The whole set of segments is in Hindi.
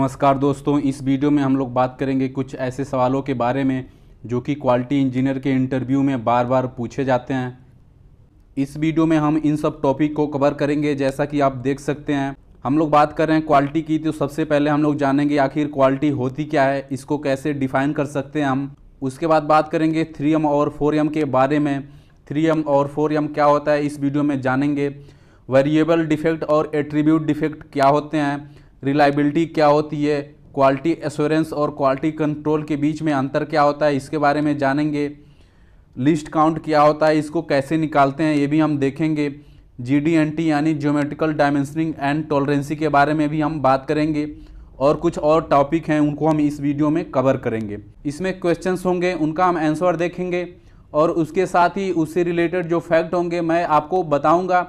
नमस्कार दोस्तों इस वीडियो में हम लोग बात करेंगे कुछ ऐसे सवालों के बारे में जो कि क्वालिटी इंजीनियर के इंटरव्यू में बार बार पूछे जाते हैं इस वीडियो में हम इन सब टॉपिक को कवर करेंगे जैसा कि आप देख सकते हैं हम लोग बात कर रहे हैं क्वालिटी की तो सबसे पहले हम लोग जानेंगे आखिर क्वालिटी होती क्या है इसको कैसे डिफाइन कर सकते हैं हम उसके बाद बात करेंगे थ्री एम और फोर एम के बारे में थ्री एम और फोर एम क्या होता है इस वीडियो में जानेंगे वेरिएबल डिफेक्ट और एट्रीब्यूट डिफेक्ट क्या होते हैं रिलायबिलिटी क्या होती है क्वालिटी एश्योरेंस और क्वालिटी कंट्रोल के बीच में अंतर क्या होता है इसके बारे में जानेंगे लिस्ट काउंट क्या होता है इसको कैसे निकालते हैं ये भी हम देखेंगे जी यानी ज्योमेट्रिकल डायमेंशनिंग एंड टॉलरेंसी के बारे में भी हम बात करेंगे और कुछ और टॉपिक हैं उनको हम इस वीडियो में कवर करेंगे इसमें क्वेश्चंस होंगे उनका हम आंसर देखेंगे और उसके साथ ही उससे रिलेटेड जो फैक्ट होंगे मैं आपको बताऊंगा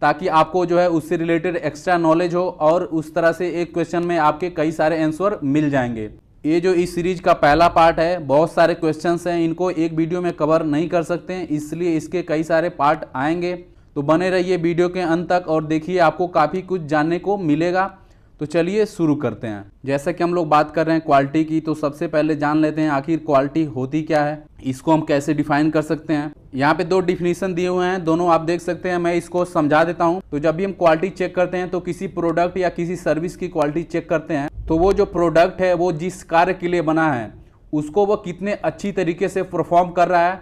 ताकि आपको जो है उससे रिलेटेड एक्स्ट्रा नॉलेज हो और उस तरह से एक क्वेश्चन में आपके कई सारे आंसर मिल जाएंगे ये जो इस सीरीज का पहला पार्ट है बहुत सारे क्वेश्चंस हैं इनको एक वीडियो में कवर नहीं कर सकते इसलिए इसके कई सारे पार्ट आएंगे तो बने रहिए वीडियो के अंत तक और देखिए आपको काफ़ी कुछ जानने को मिलेगा तो चलिए शुरू करते हैं जैसा कि हम लोग बात कर रहे हैं क्वालिटी की तो सबसे पहले जान लेते हैं आखिर क्वालिटी होती क्या है इसको हम कैसे डिफाइन कर सकते हैं यहाँ पे दो डिफिनेशन दिए हुए हैं दोनों आप देख सकते हैं मैं इसको समझा देता हूँ तो जब भी हम क्वालिटी चेक करते हैं तो किसी प्रोडक्ट या किसी सर्विस की क्वालिटी चेक करते हैं तो वो जो प्रोडक्ट है वो जिस कार्य के लिए बना है उसको वो कितने अच्छी तरीके से परफॉर्म कर रहा है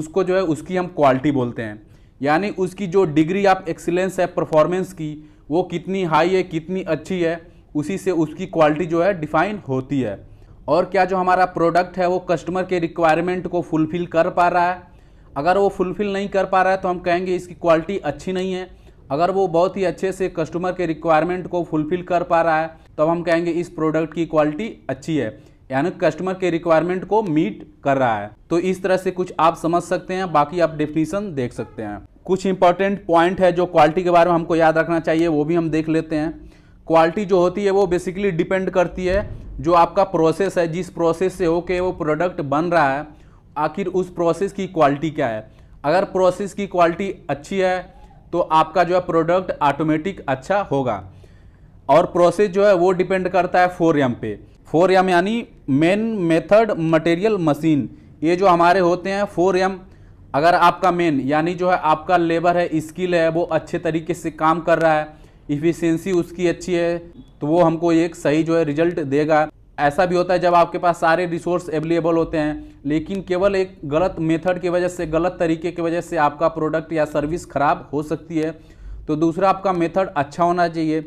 उसको जो है उसकी हम क्वालिटी बोलते हैं यानी उसकी जो डिग्री ऑफ एक्सीलेंस है परफॉर्मेंस की वो कितनी हाई है कितनी अच्छी है उसी से उसकी क्वालिटी जो है डिफाइन होती है और क्या जो हमारा प्रोडक्ट है वो कस्टमर के रिक्वायरमेंट को फुलफ़िल कर पा रहा है अगर वो फुलफ़िल नहीं कर पा रहा है तो हम कहेंगे इसकी क्वालिटी अच्छी नहीं है अगर वो बहुत ही अच्छे से कस्टमर के रिक्वायरमेंट को फुलफ़िल कर पा रहा है तो हम कहेंगे इस प्रोडक्ट की क्वालिटी अच्छी है यानी कस्टमर के रिक्वायरमेंट को मीट कर रहा है तो इस तरह से कुछ आप समझ सकते हैं बाकी आप डेफिनेशन देख सकते हैं कुछ इंपॉर्टेंट पॉइंट है जो क्वालिटी के बारे में हमको याद रखना चाहिए वो भी हम देख लेते हैं क्वालिटी जो होती है वो बेसिकली डिपेंड करती है जो आपका प्रोसेस है जिस प्रोसेस से होके वो प्रोडक्ट बन रहा है आखिर उस प्रोसेस की क्वालिटी क्या है अगर प्रोसेस की क्वालिटी अच्छी है तो आपका जो है प्रोडक्ट ऑटोमेटिक अच्छा होगा और प्रोसेस जो है वो डिपेंड करता है फोर एम पे फोर एम यानी मेन मेथड मटेरियल मशीन ये जो हमारे होते हैं फोर एम अगर आपका मेन यानी जो है आपका लेबर है स्किल है वो अच्छे तरीके से काम कर रहा है इफ़िशेंसी उसकी अच्छी है तो वो हमको एक सही जो है रिजल्ट देगा ऐसा भी होता है जब आपके पास सारे रिसोर्स अवेलेबल होते हैं लेकिन केवल एक गलत मेथड की वजह से गलत तरीके की वजह से आपका प्रोडक्ट या सर्विस ख़राब हो सकती है तो दूसरा आपका मेथड अच्छा होना चाहिए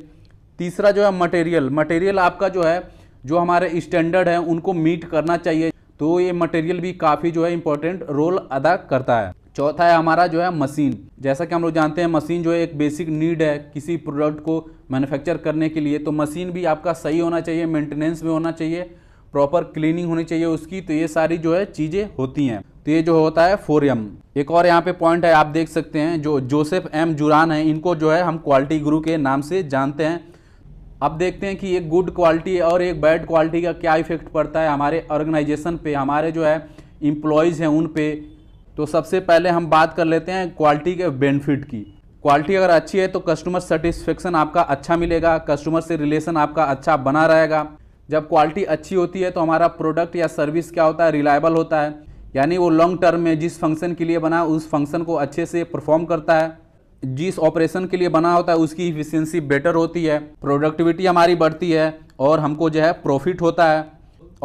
तीसरा जो है मटेरियल मटेरियल आपका जो है जो हमारे स्टैंडर्ड हैं उनको मीट करना चाहिए तो ये मटेरियल भी काफ़ी जो है इम्पोर्टेंट रोल अदा करता है चौथा है हमारा जो है मशीन जैसा कि हम लोग जानते हैं मशीन जो है एक बेसिक नीड है किसी प्रोडक्ट को मैन्युफैक्चर करने के लिए तो मशीन भी आपका सही होना चाहिए मेंटेनेंस में होना चाहिए प्रॉपर क्लीनिंग होनी चाहिए उसकी तो ये सारी जो है चीज़ें होती हैं तो ये जो होता है फोर एक और यहाँ पे पॉइंट है आप देख सकते हैं जो जोसेफ एम जुरान है इनको जो है हम क्वालिटी गुरु के नाम से जानते हैं अब देखते हैं कि एक गुड क्वालिटी और एक बैड क्वालिटी का क्या इफेक्ट पड़ता है हमारे ऑर्गेनाइजेशन पे हमारे जो है इम्प्लॉयज़ हैं उन पे तो सबसे पहले हम बात कर लेते हैं क्वालिटी के बेनिफिट की क्वालिटी अगर अच्छी है तो कस्टमर सेटिस्फेक्शन आपका अच्छा मिलेगा कस्टमर से रिलेशन आपका अच्छा बना रहेगा जब क्वालिटी अच्छी होती है तो हमारा प्रोडक्ट या सर्विस क्या होता है रिलायबल होता है यानी वो लॉन्ग टर्म में जिस फंक्शन के लिए बना उस फंक्शन को अच्छे से परफॉर्म करता है जिस ऑपरेशन के लिए बना होता है उसकी इफिशियंसी बेटर होती है प्रोडक्टिविटी हमारी बढ़ती है और हमको जो है प्रॉफिट होता है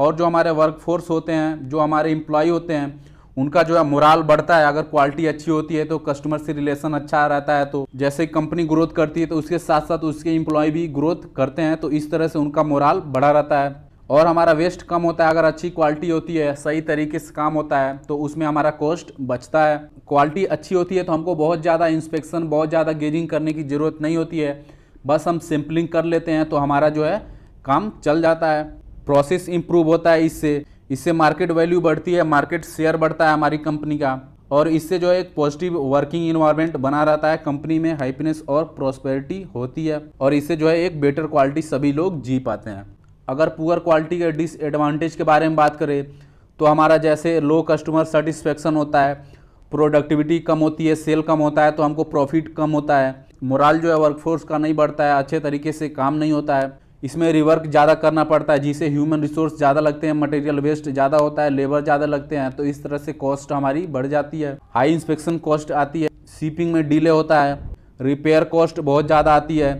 और जो हमारे वर्कफोर्स होते हैं जो हमारे इम्प्लॉय होते हैं उनका जो है मोराल बढ़ता है अगर क्वालिटी अच्छी होती है तो कस्टमर से रिलेशन अच्छा रहता है तो जैसे कंपनी ग्रोथ करती है तो उसके साथ साथ उसके इम्प्लॉय भी ग्रोथ करते हैं तो इस तरह से उनका मोराल बढ़ा रहता है और हमारा वेस्ट कम होता है अगर अच्छी क्वालिटी होती है सही तरीके से काम होता है तो उसमें हमारा कॉस्ट बचता है क्वालिटी अच्छी होती है तो हमको बहुत ज़्यादा इंस्पेक्शन बहुत ज़्यादा गेजिंग करने की ज़रूरत नहीं होती है बस हम सिंपलिंग कर लेते हैं तो हमारा जो है काम चल जाता है प्रोसेस इम्प्रूव होता है इससे इससे मार्केट वैल्यू बढ़ती है मार्केट शेयर बढ़ता है हमारी कंपनी का और इससे जो है एक पॉजिटिव वर्किंग इन्वायरमेंट बना रहता है कंपनी में हैप्पीनेस और प्रॉस्पेरिटी होती है और इससे जो है एक बेटर क्वालिटी सभी लोग जी पाते हैं अगर पुअर क्वालिटी के डिसएडवांटेज के बारे में बात करें तो हमारा जैसे लो कस्टमर सेटिस्फेक्शन होता है प्रोडक्टिविटी कम होती है सेल कम होता है तो हमको प्रॉफिट कम होता है मोराल जो है वर्कफोर्स का नहीं बढ़ता है अच्छे तरीके से काम नहीं होता है इसमें रिवर्क ज़्यादा करना पड़ता है जिसे ह्यूमन रिसोर्स ज़्यादा लगते हैं मटेरियल वेस्ट ज़्यादा होता है लेबर ज़्यादा लगते हैं तो इस तरह से कॉस्ट हमारी बढ़ जाती है हाई इंस्पेक्शन कॉस्ट आती है शिपिंग में डिले होता है रिपेयर कॉस्ट बहुत ज़्यादा आती है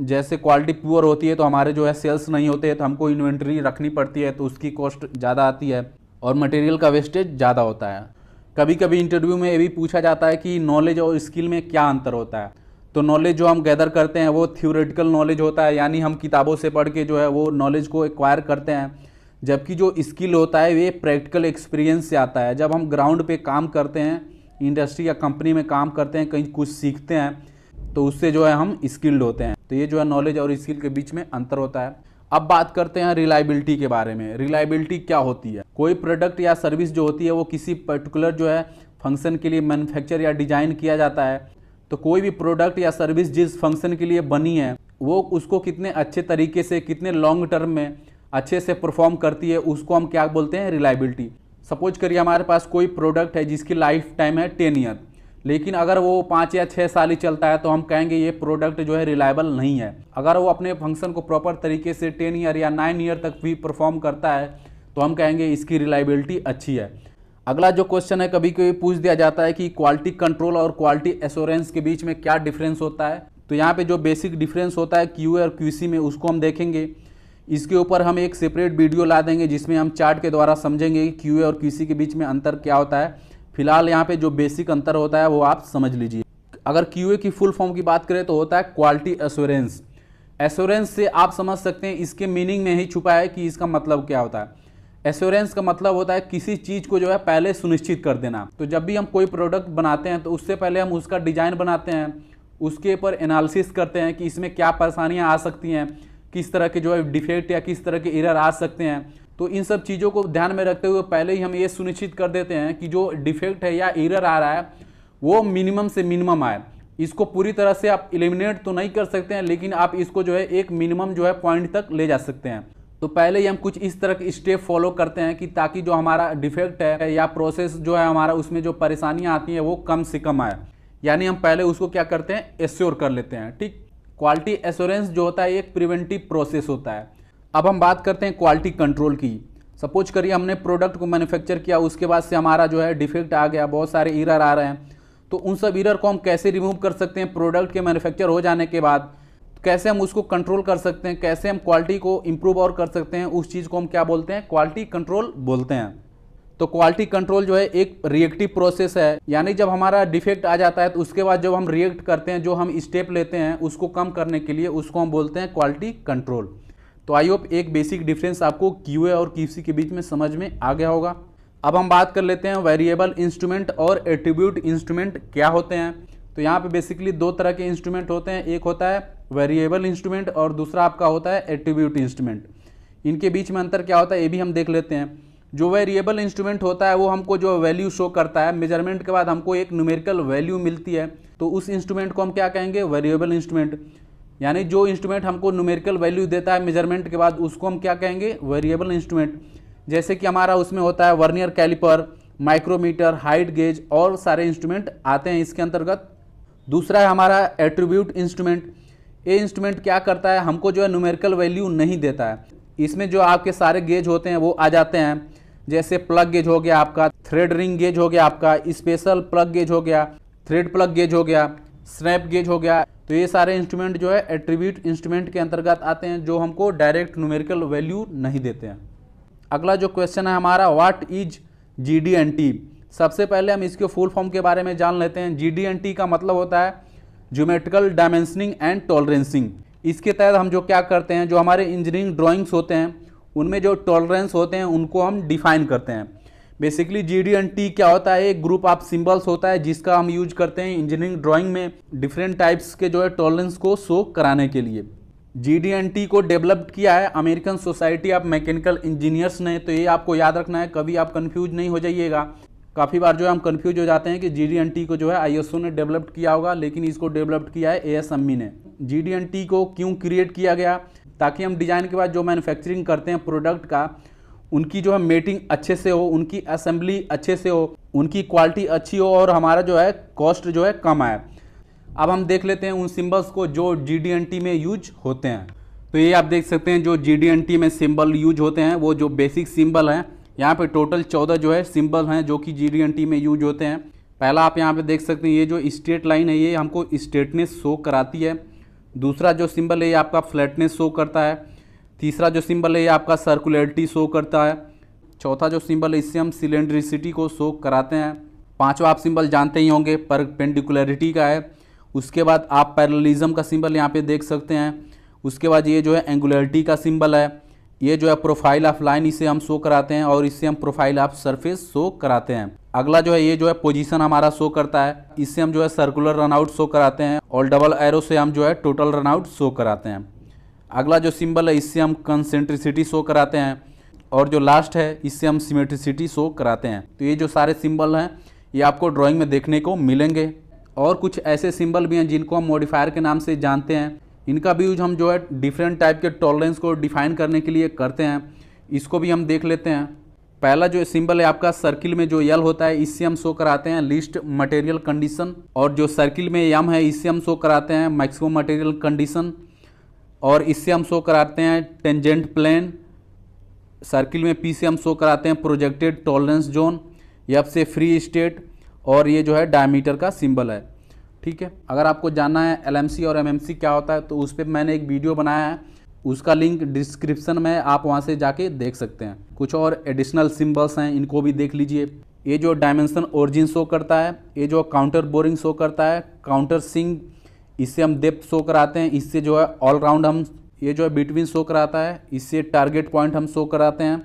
जैसे क्वालिटी पुअर होती है तो हमारे जो है सेल्स नहीं होते हैं तो हमको इन्वेंट्री रखनी पड़ती है तो उसकी कॉस्ट ज़्यादा आती है और मटेरियल का वेस्टेज ज़्यादा होता है कभी कभी इंटरव्यू में ये भी पूछा जाता है कि नॉलेज और स्किल में क्या अंतर होता है तो नॉलेज जो हम गैदर करते हैं वो थ्योरेटिकल नॉलेज होता है यानी हम किताबों से पढ़ के जो है वो नॉलेज को एक्वायर करते हैं जबकि जो स्किल होता है वे प्रैक्टिकल एक्सपीरियंस से आता है जब हम ग्राउंड पे काम करते हैं इंडस्ट्री या कंपनी में काम करते हैं कहीं कुछ सीखते हैं तो उससे जो है हम स्किल्ड होते हैं तो ये जो है नॉलेज और स्किल के बीच में अंतर होता है अब बात करते हैं रिलायबिलिटी के बारे में रिलायबिलिटी क्या होती है कोई प्रोडक्ट या सर्विस जो होती है वो किसी पर्टिकुलर जो है फंक्शन के लिए मैन्युफैक्चर या डिजाइन किया जाता है तो कोई भी प्रोडक्ट या सर्विस जिस फंक्शन के लिए बनी है वो उसको कितने अच्छे तरीके से कितने लॉन्ग टर्म में अच्छे से परफॉर्म करती है उसको हम क्या बोलते हैं रिलायबिलिटी सपोज करिए हमारे पास कोई प्रोडक्ट है जिसकी लाइफ टाइम है टेन ईयर लेकिन अगर वो पाँच या छः साल ही चलता है तो हम कहेंगे ये प्रोडक्ट जो है रिलायबल नहीं है अगर वो अपने फंक्शन को प्रॉपर तरीके से टेन ईयर या नाइन ईयर तक भी परफॉर्म करता है तो हम कहेंगे इसकी रिलायबिलिटी अच्छी है अगला जो क्वेश्चन है कभी कभी पूछ दिया जाता है कि क्वालिटी कंट्रोल और क्वालिटी एश्योरेंस के बीच में क्या डिफरेंस होता है तो यहाँ पे जो बेसिक डिफरेंस होता है क्यू और क्यू में उसको हम देखेंगे इसके ऊपर हम एक सेपरेट वीडियो ला देंगे जिसमें हम चार्ट के द्वारा समझेंगे कि क्यू और क्यू के बीच में अंतर क्या होता है फिलहाल यहाँ पे जो बेसिक अंतर होता है वो आप समझ लीजिए अगर क्यू की फुल फॉर्म की बात करें तो होता है क्वालिटी एश्योरेंस एश्योरेंस से आप समझ सकते हैं इसके मीनिंग में ही छुपा है कि इसका मतलब क्या होता है एश्योरेंस का मतलब होता है किसी चीज़ को जो है पहले सुनिश्चित कर देना तो जब भी हम कोई प्रोडक्ट बनाते हैं तो उससे पहले हम उसका डिज़ाइन बनाते हैं उसके ऊपर एनालिसिस करते हैं कि इसमें क्या परेशानियाँ आ सकती हैं किस तरह के जो है डिफेक्ट या किस तरह के एरर आ सकते हैं तो इन सब चीज़ों को ध्यान में रखते हुए पहले ही हम ये सुनिश्चित कर देते हैं कि जो डिफेक्ट है या एरर आ रहा है वो मिनिमम से मिनिमम आए इसको पूरी तरह से आप इलिमिनेट तो नहीं कर सकते हैं लेकिन आप इसको जो है एक मिनिमम जो है पॉइंट तक ले जा सकते हैं तो पहले ही हम कुछ इस तरह के स्टेप फॉलो करते हैं कि ताकि जो हमारा डिफेक्ट है या प्रोसेस जो है हमारा उसमें जो परेशानियाँ आती हैं वो कम से कम आए यानी हम पहले उसको क्या करते हैं एश्योर कर लेते हैं ठीक क्वालिटी एश्योरेंस जो होता है एक प्रिवेंटिव प्रोसेस होता है अब हम बात करते हैं क्वालिटी कंट्रोल की सपोज करिए हमने प्रोडक्ट को मैन्युफैक्चर किया उसके बाद से हमारा जो है डिफेक्ट आ गया बहुत सारे ईरर आ रहे हैं तो उन सब ईरर को हम कैसे रिमूव कर सकते हैं प्रोडक्ट के मैन्युफैक्चर हो जाने के बाद कैसे हम उसको कंट्रोल कर सकते हैं कैसे हम क्वालिटी को इम्प्रूव और कर सकते हैं उस चीज़ को हम क्या बोलते हैं क्वालिटी कंट्रोल बोलते हैं तो क्वालिटी कंट्रोल जो है एक रिएक्टिव प्रोसेस है यानी जब हमारा डिफेक्ट आ जाता है तो उसके बाद जब हम रिएक्ट करते हैं जो हम स्टेप लेते हैं उसको कम करने के लिए उसको हम बोलते हैं क्वालिटी कंट्रोल तो आई होप एक बेसिक डिफरेंस आपको क्यू और क्यू के बीच में समझ में आ गया होगा अब हम बात कर लेते हैं वेरिएबल इंस्ट्रूमेंट और एट्रीब्यूट इंस्ट्रूमेंट क्या होते हैं तो यहाँ पे बेसिकली दो तरह के इंस्ट्रूमेंट होते हैं एक होता है वेरिएबल इंस्ट्रूमेंट और दूसरा आपका होता है एट्रीब्यूट इंस्ट्रूमेंट इनके बीच में अंतर क्या होता है ये भी हम देख लेते हैं जो वेरिएबल इंस्ट्रूमेंट होता है वो हमको जो वैल्यू शो करता है मेजरमेंट के बाद हमको एक न्यूमेरिकल वैल्यू मिलती है तो उस इंस्ट्रूमेंट को हम क्या कहेंगे वेरिएबल इंस्ट्रूमेंट यानी जो इंस्ट्रूमेंट हमको न्यूमेरिकल वैल्यू देता है मेजरमेंट के बाद उसको हम क्या कहेंगे वेरिएबल इंस्ट्रूमेंट जैसे कि हमारा उसमें होता है vernier caliper micrometer height gauge और सारे इंस्ट्रूमेंट आते हैं इसके अंतर्गत दूसरा है हमारा एट्रीब्यूट इंस्ट्रूमेंट ये इंस्ट्रूमेंट क्या करता है हमको जो है न्यूमेरिकल वैल्यू नहीं देता है इसमें जो आपके सारे गेज होते हैं वो आ जाते हैं जैसे प्लग गेज हो गया आपका थ्रेड रिंग गेज हो गया आपका स्पेशल प्लग गेज हो गया थ्रेड प्लग गेज हो गया स्नैप गेज हो गया तो ये सारे इंस्ट्रूमेंट जो है एट्रीब्यूट इंस्ट्रूमेंट के अंतर्गत आते हैं जो हमको डायरेक्ट न्यूमेरिकल वैल्यू नहीं देते हैं अगला जो क्वेश्चन है हमारा what is G D N T सबसे पहले हम इसके फुल फॉर्म के बारे में जान लेते हैं जी डी एन टी का मतलब होता है ज्योमेट्रिकल डायमेंशनिंग एंड टॉलरेंसिंग इसके तहत हम जो क्या करते हैं जो हमारे इंजीनियरिंग ड्राॅइंग्स होते हैं उनमें जो टॉलरेंस होते हैं उनको हम डिफाइन करते हैं basically G D and T क्या होता है एक ग्रुप ऑफ सिंबल्स होता है जिसका हम यूज करते हैं इंजीनियरिंग ड्राइंग में डिफरेंट टाइप्स के जो है टॉलरेंस को शो कराने के लिए जी डी एन टी को डेवलप किया है American Society of Mechanical Engineers ने तो ये आपको याद रखना है कभी आप कन्फ्यूज नहीं हो जाइएगा काफ़ी बार जो है हम कन्फ्यूज हो जाते हैं कि जी डी एन टी को जो है आई एस ओ ने डेवलप किया होगा लेकिन इसको डेवलप किया है ए एस अम्मी ने जी डी एन टी को क्यों क्रिएट किया गया ताकि हम डिज़ाइन के बाद जो मैन्युफैक्चरिंग करते हैं प्रोडक्ट का उनकी जो है मेटिंग अच्छे से हो उनकी असेंबली अच्छे से हो उनकी क्वालिटी अच्छी हो और हमारा जो है कॉस्ट जो है कम आए अब हम देख लेते हैं उन सिम्बल्स को जो जी में यूज होते हैं तो ये आप देख सकते हैं जो जी में सिम्बल यूज होते हैं वो जो बेसिक सिम्बल हैं यहाँ पे टोटल चौदह जो है सिम्बल हैं जो कि जी में यूज होते हैं पहला आप यहाँ पे देख सकते हैं ये जो स्ट्रेट लाइन है ये हमको स्ट्रेटनेस शो कराती है दूसरा जो सिम्बल है ये आपका फ्लैटनेस शो करता है तीसरा जो सिंबल है ये आपका सर्कुलरिटी शो करता है चौथा जो सिंबल है इससे हम सिलेंड्रिसिटी को शो कराते हैं पांचवा आप सिंबल जानते ही होंगे परपेंडिकुलरिटी का है उसके बाद आप पैरलिज्म का सिंबल यहाँ पे देख सकते हैं उसके बाद ये जो है एंगुलरिटी का सिंबल है ये जो है प्रोफाइल ऑफ लाइन इसे हम शो कराते हैं और इससे हम प्रोफाइल ऑफ सरफेस शो कराते हैं अगला जो है ये जो है पोजीशन हमारा शो करता है इससे हम जो है सर्कुलर रनआउट शो कराते हैं और डबल एरो से हम जो है टोटल रनआउट शो कराते हैं अगला जो सिंबल है इससे हम कंसेंट्रिसिटी शो कराते हैं और जो लास्ट है इससे हम सिमेट्रिसिटी शो कराते हैं तो ये जो सारे सिंबल हैं ये आपको ड्राइंग में देखने को मिलेंगे और कुछ ऐसे सिंबल भी हैं जिनको हम मॉडिफायर के नाम से जानते हैं इनका भी यूज हम जो है डिफरेंट टाइप के टॉलरेंस को डिफाइन करने के लिए करते हैं इसको भी हम देख लेते हैं पहला जो सिंबल है आपका सर्किल में जो यल होता है इससे हम शो कराते हैं लिस्ट मटेरियल कंडीशन और जो सर्किल में यम है इससे हम शो कराते हैं मैक्सिमम मटेरियल कंडीशन और इससे हम शो कराते हैं टेंजेंट प्लेन सर्किल में पी से हम शो कराते हैं प्रोजेक्टेड टॉलरेंस जोन या से फ्री स्टेट और ये जो है डायमीटर का सिंबल है ठीक है अगर आपको जानना है एलएमसी और एमएमसी क्या होता है तो उस पर मैंने एक वीडियो बनाया है उसका लिंक डिस्क्रिप्शन में आप वहाँ से जाके देख सकते हैं कुछ और एडिशनल सिंबल्स हैं इनको भी देख लीजिए ये जो डायमेंशन ओरिजिन शो करता है ये जो काउंटर बोरिंग शो करता है काउंटर सिंग इससे हम डेप्थ शो कराते हैं इससे जो है ऑलराउंड हम ये जो है बिटवीन शो कराता है इससे टारगेट पॉइंट हम शो कराते हैं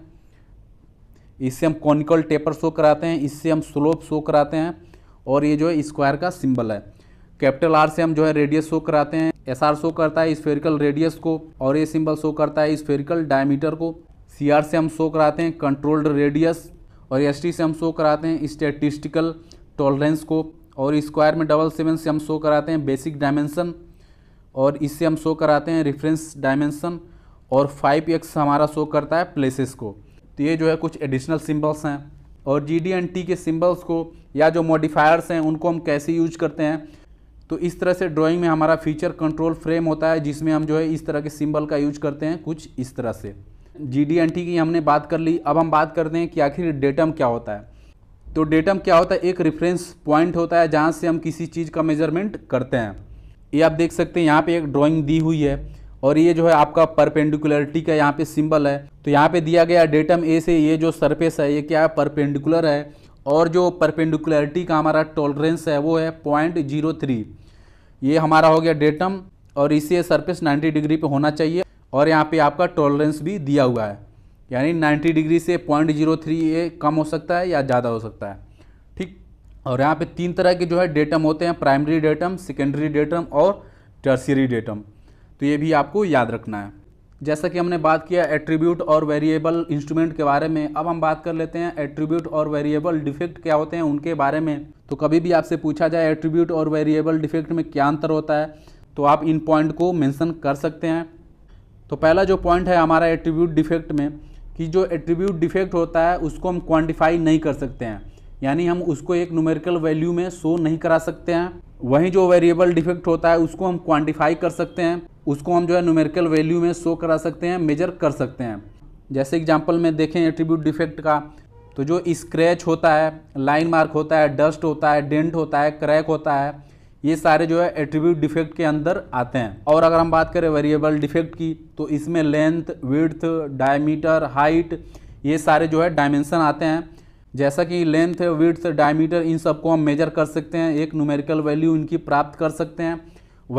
इससे हम कॉनिकल टेपर शो कराते हैं इससे हम स्लोप शो कराते हैं और ये जो है स्क्वायर का सिंबल है कैपिटल आर से हम जो है रेडियस शो कराते हैं एस आर शो करता है स्फेरिकल रेडियस को और ये सिंबल शो करता है स्फेरिकल डायमीटर को सी आर से हम शो कराते हैं कंट्रोल्ड रेडियस और एस टी से हम शो कराते हैं स्टेटिस्टिकल टॉलरेंस को और स्क्वायर में डबल सेवन से हम शो कराते हैं बेसिक डायमेंसन और इससे हम शो कराते हैं रेफरेंस डायमेंसन और फाइव एक्स हमारा शो करता है प्लेसेस को तो ये जो है कुछ एडिशनल सिंबल्स हैं और जी डी एन टी के सिम्बल्स को या जो मॉडिफायर्स हैं उनको हम कैसे यूज करते हैं तो इस तरह से ड्राइंग में हमारा फीचर कंट्रोल फ्रेम होता है जिसमें हम जो है इस तरह के सिंबल का यूज करते हैं कुछ इस तरह से जी डी एन टी की हमने बात कर ली अब हम बात करते हैं कि आखिर डेटम क्या होता है तो डेटम क्या होता है एक रेफरेंस पॉइंट होता है जहाँ से हम किसी चीज़ का मेजरमेंट करते हैं ये आप देख सकते हैं यहाँ पे एक ड्राइंग दी हुई है और ये जो है आपका परपेंडिकुलरिटी का यहाँ पे सिंबल है तो यहाँ पे दिया गया डेटम ए से ये जो सरफेस है ये क्या है परपेंडिकुलर है और जो परपेंडिकुलरिटी का हमारा टॉलरेंस है वो है पॉइंट जीरो थ्री ये हमारा हो गया डेटम और इसे सरफेस नाइन्टी डिग्री पर होना चाहिए और यहाँ पर आपका टॉलरेंस भी दिया हुआ है यानी 90 डिग्री से पॉइंट जीरो थ्री ये कम हो सकता है या ज़्यादा हो सकता है ठीक और यहाँ पे तीन तरह के जो है डेटम होते हैं प्राइमरी डेटम सेकेंडरी डेटम और टर्सरी डेटम तो ये भी आपको याद रखना है जैसा कि हमने बात किया एट्रीब्यूट और वेरिएबल इंस्ट्रूमेंट के बारे में अब हम बात कर लेते हैं एट्रीब्यूट और वेरिएबल डिफेक्ट क्या होते हैं उनके बारे में तो कभी भी आपसे पूछा जाए एट्रीब्यूट और वेरिएबल डिफेक्ट में क्या अंतर होता है तो आप इन पॉइंट को मेंशन कर सकते हैं तो पहला जो पॉइंट है हमारा एट्रीब्यूट डिफेक्ट में कि जो एट्रीब्यूट डिफेक्ट होता है उसको हम क्वान्टिफाई नहीं कर सकते हैं यानी हम उसको एक न्यूमेरिकल वैल्यू में शो नहीं करा सकते हैं वहीं जो वेरिएबल डिफेक्ट होता है उसको हम क्वान्टिफाई कर सकते हैं उसको हम जो है न्यूमेरिकल वैल्यू में शो करा सकते हैं मेजर कर सकते हैं जैसे एग्जाम्पल में देखें एट्रीब्यूट डिफेक्ट का तो जो स्क्रैच होता है लाइन मार्क होता है डस्ट होता है डेंट होता है क्रैक होता है ये सारे जो है एट्रीब्यूट डिफेक्ट के अंदर आते हैं और अगर हम बात करें वेरिएबल डिफेक्ट की तो इसमें लेंथ विड्थ डायमीटर हाइट ये सारे जो है डायमेंशन आते हैं जैसा कि लेंथ विड्थ डायमीटर इन सबको हम मेजर कर सकते हैं एक न्यूमेरिकल वैल्यू इनकी प्राप्त कर सकते हैं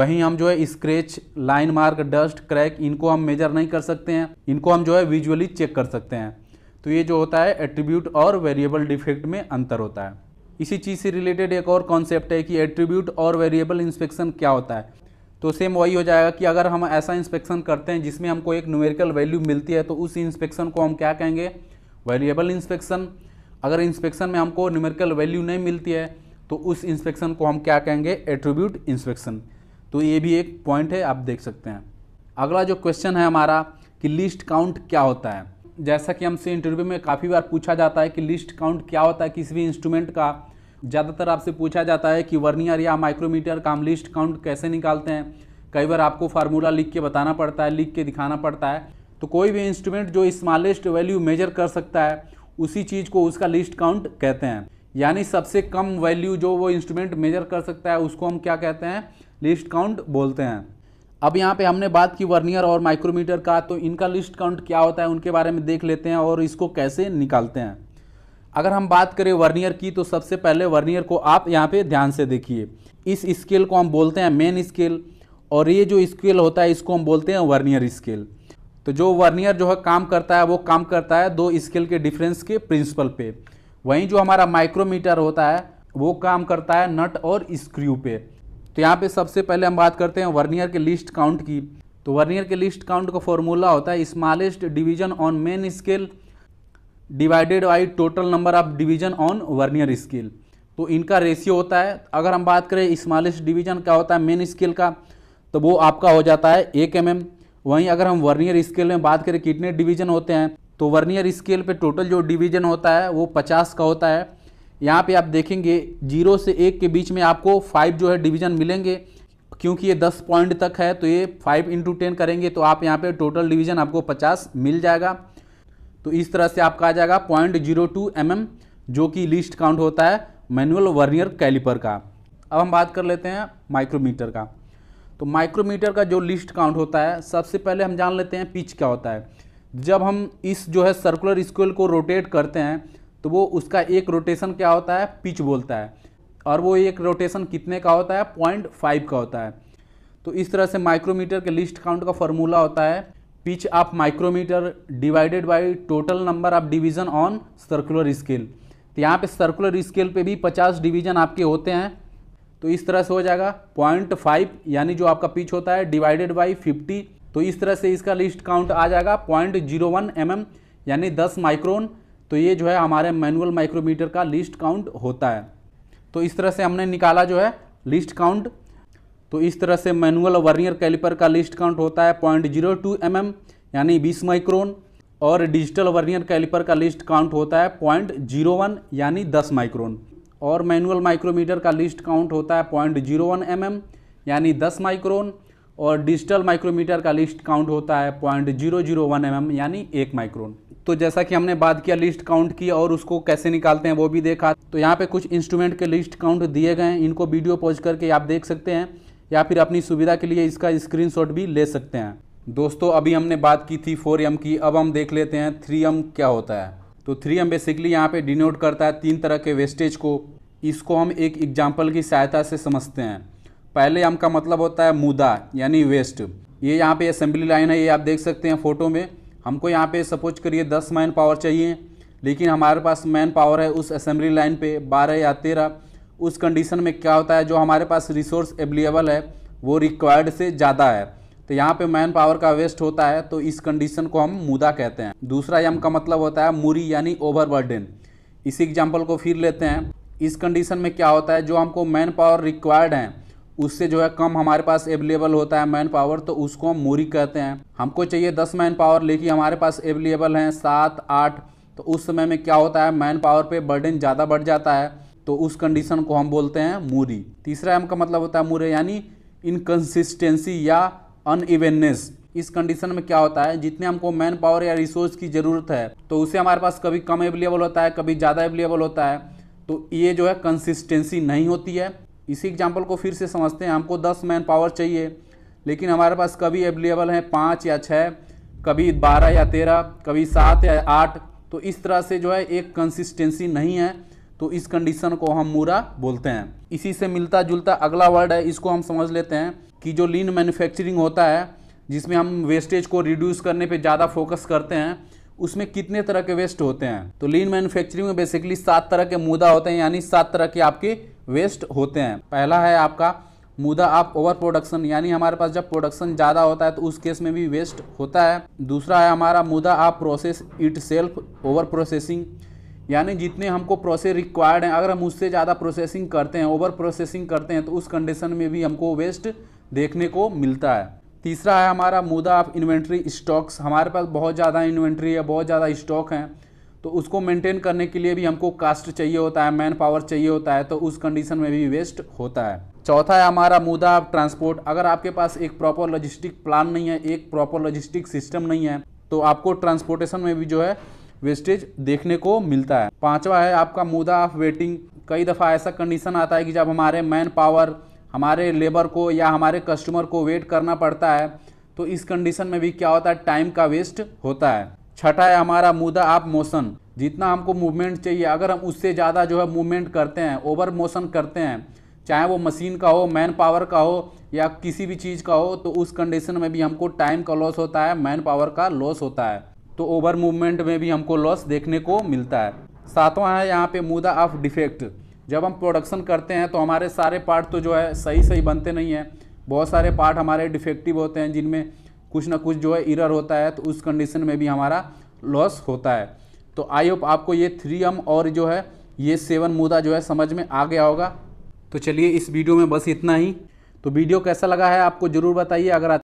वहीं हम जो है scratch line mark dust crack इनको हम मेजर नहीं कर सकते हैं इनको हम जो है विजुअली चेक कर सकते हैं तो ये जो होता है एट्रीब्यूट और वेरिएबल डिफेक्ट में अंतर होता है इसी चीज़ से रिलेटेड एक और कॉन्सेप्ट है कि एट्रीब्यूट और वेरिएबल इंस्पेक्शन क्या होता है तो सेम वही हो जाएगा कि अगर हम ऐसा इंस्पेक्शन करते हैं जिसमें हमको एक न्यूमेरिकल वैल्यू मिलती है तो उस इंस्पेक्शन को हम क्या कहेंगे वेरिएबल इंस्पेक्शन अगर इंस्पेक्शन में हमको न्यूमेरिकल वैल्यू नहीं मिलती है तो उस इंस्पेक्शन को हम क्या कहेंगे एट्रीब्यूट इंस्पेक्शन तो ये भी एक पॉइंट है आप देख सकते हैं अगला जो क्वेश्चन है हमारा कि लिस्ट काउंट क्या होता है जैसा कि हमसे इंटरव्यू में काफ़ी बार पूछा जाता है कि लिस्ट काउंट क्या होता है किसी भी इंस्ट्रूमेंट का ज़्यादातर आपसे पूछा जाता है कि वर्नियर या माइक्रोमीटर का हम लिस्ट काउंट कैसे निकालते हैं कई बार आपको फार्मूला लिख के बताना पड़ता है लिख के दिखाना पड़ता है तो कोई भी इंस्ट्रूमेंट जो स्मॉलेस्ट वैल्यू मेजर कर सकता है उसी चीज़ को उसका लिस्ट काउंट कहते हैं यानी सबसे कम वैल्यू जो वो इंस्ट्रूमेंट मेजर कर सकता है उसको हम क्या कहते हैं लिस्ट काउंट बोलते हैं अब यहाँ पे हमने बात की वर्नियर और माइक्रोमीटर का तो इनका लिस्ट काउंट क्या होता है उनके बारे में देख लेते हैं और इसको कैसे निकालते हैं अगर हम बात करें वर्नियर की तो सबसे पहले वर्नियर को आप यहाँ पे ध्यान से देखिए इस स्केल को हम बोलते हैं मेन स्केल और ये जो स्केल होता है इसको हम बोलते हैं वर्नियर स्केल तो जो वर्नियर जो है काम करता है वो काम करता है दो स्केल के डिफरेंस के प्रिंसिपल पे वहीं जो हमारा माइक्रोमीटर होता है वो काम करता है नट और स्क्रू पे तो यहाँ पे सबसे पहले हम बात करते हैं वर्नियर के लिस्ट काउंट की तो वर्नियर के लिस्ट काउंट का फॉर्मूला होता है smallest division on main scale divided by total number of division on vernier scale तो इनका रेशियो होता है अगर हम बात करें स्मॉलेस्ट डिवीजन का होता है मेन स्केल का तो वो आपका हो जाता है एक एम mm। वहीं अगर हम वर्नियर स्केल में बात करें कितने डिवीजन होते हैं तो वर्नियर स्केल पे टोटल जो डिवीजन होता है वो 50 का होता है यहाँ पे आप देखेंगे जीरो से एक के बीच में आपको फाइव जो है डिवीजन मिलेंगे क्योंकि ये दस पॉइंट तक है तो ये फाइव इंटू टेन करेंगे तो आप यहाँ पे टोटल डिवीजन आपको पचास मिल जाएगा तो इस तरह से आपका आ जाएगा point zero two M M जो कि लिस्ट काउंट होता है मैनुअल वर्नियर कैलिपर का अब हम बात कर लेते हैं माइक्रोमीटर का तो माइक्रोमीटर का जो लिस्ट काउंट होता है सबसे पहले हम जान लेते हैं पिच क्या होता है जब हम इस जो है सर्कुलर स्क्वेल को रोटेट करते हैं तो वो उसका एक रोटेशन क्या होता है पिच बोलता है और वो एक रोटेशन कितने का होता है पॉइंट फाइव का होता है तो इस तरह से माइक्रोमीटर के लिस्ट काउंट का फॉर्मूला होता है pitch of micrometer divided by total number of division on circular scale तो यहाँ पे सर्कुलर स्केल पे भी 50 डिवीजन आपके होते हैं तो इस तरह से हो जाएगा पॉइंट फाइव यानी जो आपका पिच होता है डिवाइडेड बाई फिफ्टी तो इस तरह से इसका लिस्ट काउंट आ जाएगा point zero one M M यानी दस माइक्रोन तो ये जो है हमारे मैनुअल माइक्रोमीटर का लिस्ट काउंट होता है तो इस तरह से हमने निकाला जो है लिस्ट काउंट तो इस तरह से मैनुअल वर्नियर कैलिपर का लिस्ट काउंट होता है point zero two M M यानी बीस माइक्रोन और डिजिटल वर्नियर कैलिपर का लिस्ट काउंट होता है पॉइंट जीरो वन यानी दस माइक्रोन और मैनुअल माइक्रोमीटर का लिस्ट काउंट होता है point zero one M M यानी दस माइक्रोन और डिजिटल माइक्रोमीटर का लिस्ट काउंट होता है point zero zero one M M यानी एक माइक्रोन तो जैसा कि हमने बात किया लिस्ट काउंट की और उसको कैसे निकालते हैं वो भी देखा तो यहाँ पे कुछ इंस्ट्रूमेंट के लिस्ट काउंट दिए गए हैं इनको वीडियो पॉज करके आप देख सकते हैं या फिर अपनी सुविधा के लिए इसका स्क्रीनशॉट भी ले सकते हैं दोस्तों अभी हमने बात की थी फोर एम की अब हम देख लेते हैं थ्री एम क्या होता है तो थ्री एम बेसिकली यहाँ पे डिनोट करता है तीन तरह के वेस्टेज को इसको हम एक एग्जाम्पल की सहायता से समझते हैं पहले एम का मतलब होता है मुदा यानी वेस्ट ये यहाँ पे असेंबली लाइन है ये आप देख सकते हैं फोटो में हमको यहाँ पे सपोज करिए दस मैन पावर चाहिए लेकिन हमारे पास मैन पावर है उस असेंबली लाइन पे बारह या तेरह उस कंडीशन में क्या होता है जो हमारे पास रिसोर्स एवलेबल है वो रिक्वायर्ड से ज़्यादा है तो यहाँ पे मैन पावर का वेस्ट होता है तो इस कंडीशन को हम मुदा कहते हैं दूसरा यम का मतलब होता है मूरी यानी ओवरबर्डन इसी एग्जाम्पल को फिर लेते हैं इस कंडीशन में क्या होता है जो हमको मैन पावर रिक्वायर्ड हैं उससे जो है कम हमारे पास अवेलेबल होता है मैन पावर तो उसको हम मूरी कहते हैं हमको चाहिए दस मैन पावर लेकिन हमारे पास अवेलेबल हैं सात आठ तो उस समय में क्या होता है मैन पावर पर बर्डन ज़्यादा बढ़ जाता है तो उस कंडीशन को हम बोलते हैं मूरी तीसरा एम का मतलब होता है मूरे यानी इनकन्सिस्टेंसी या अनइवेननेस इस कंडीशन में क्या होता है जितने हमको मैन पावर या रिसोर्स की ज़रूरत है तो उसे हमारे पास कभी कम अवेलेबल होता है कभी ज़्यादा अवेलेबल होता है तो ये जो है कंसिस्टेंसी नहीं होती है इसी एग्जाम्पल को फिर से समझते हैं हमको दस मैन पावर चाहिए लेकिन हमारे पास कभी अवेलेबल हैं पाँच या छः कभी बारह या तेरह कभी सात या आठ तो इस तरह से जो है एक कंसिस्टेंसी नहीं है तो इस कंडीशन को हम मूरा बोलते हैं इसी से मिलता जुलता अगला वर्ड है इसको हम समझ लेते हैं कि जो लीन मैन्युफैक्चरिंग होता है जिसमें हम वेस्टेज को रिड्यूस करने पे ज़्यादा फोकस करते हैं उसमें कितने तरह के वेस्ट होते हैं तो लीन मैन्युफैक्चरिंग में बेसिकली सात तरह के मुदा होते हैं यानी सात तरह के आपके वेस्ट होते हैं पहला है आपका मुदा आप ओवर प्रोडक्शन यानी हमारे पास जब प्रोडक्शन ज़्यादा होता है तो उस केस में भी वेस्ट होता है दूसरा है हमारा मुदा आप process itself over processing यानी जितने हमको प्रोसेस रिक्वायर्ड हैं अगर हम उससे ज़्यादा प्रोसेसिंग करते हैं ओवर प्रोसेसिंग करते हैं तो उस कंडीशन में भी हमको वेस्ट देखने को मिलता है तीसरा है हमारा मुदा ऑफ इन्वेंट्री स्टॉक्स हमारे पास बहुत ज़्यादा इन्वेंट्री है बहुत ज़्यादा स्टॉक हैं तो उसको मेंटेन करने के लिए भी हमको कास्ट चाहिए होता है मैन पावर चाहिए होता है तो उस कंडीशन में भी वेस्ट होता है चौथा है हमारा मुदा ऑफ ट्रांसपोर्ट अगर आपके पास एक प्रॉपर लॉजिस्टिक प्लान नहीं है एक प्रॉपर लॉजिस्टिक सिस्टम नहीं है तो आपको ट्रांसपोर्टेशन में भी जो है वेस्टेज देखने को मिलता है पाँचवा है आपका मुदा ऑफ वेटिंग कई दफ़ा ऐसा कंडीशन आता है कि जब हमारे मैन पावर हमारे लेबर को या हमारे कस्टमर को वेट करना पड़ता है तो इस कंडीशन में भी क्या होता है टाइम का वेस्ट होता है छठा है हमारा मुदा आप मोशन जितना हमको मूवमेंट चाहिए अगर हम उससे ज़्यादा जो है मूवमेंट करते हैं ओवर मोशन करते हैं चाहे वो मशीन का हो मैन पावर का हो या किसी भी चीज़ का हो तो उस कंडीशन में भी हमको टाइम का लॉस होता है मैन पावर का लॉस होता है तो ओवर मूवमेंट में भी हमको लॉस देखने को मिलता है सातवां है यहाँ पे मुदा ऑफ डिफेक्ट जब हम प्रोडक्शन करते हैं तो हमारे सारे पार्ट तो जो है सही सही बनते नहीं हैं बहुत सारे पार्ट हमारे डिफेक्टिव होते हैं जिनमें कुछ ना कुछ जो है इरर होता है तो उस कंडीशन में भी हमारा लॉस होता है तो आई होप आपको ये थ्री एम और जो है ये सेवन मुद्दा जो है समझ में आ गया होगा तो चलिए इस वीडियो में बस इतना ही तो वीडियो कैसा लगा है आपको ज़रूर बताइए अगर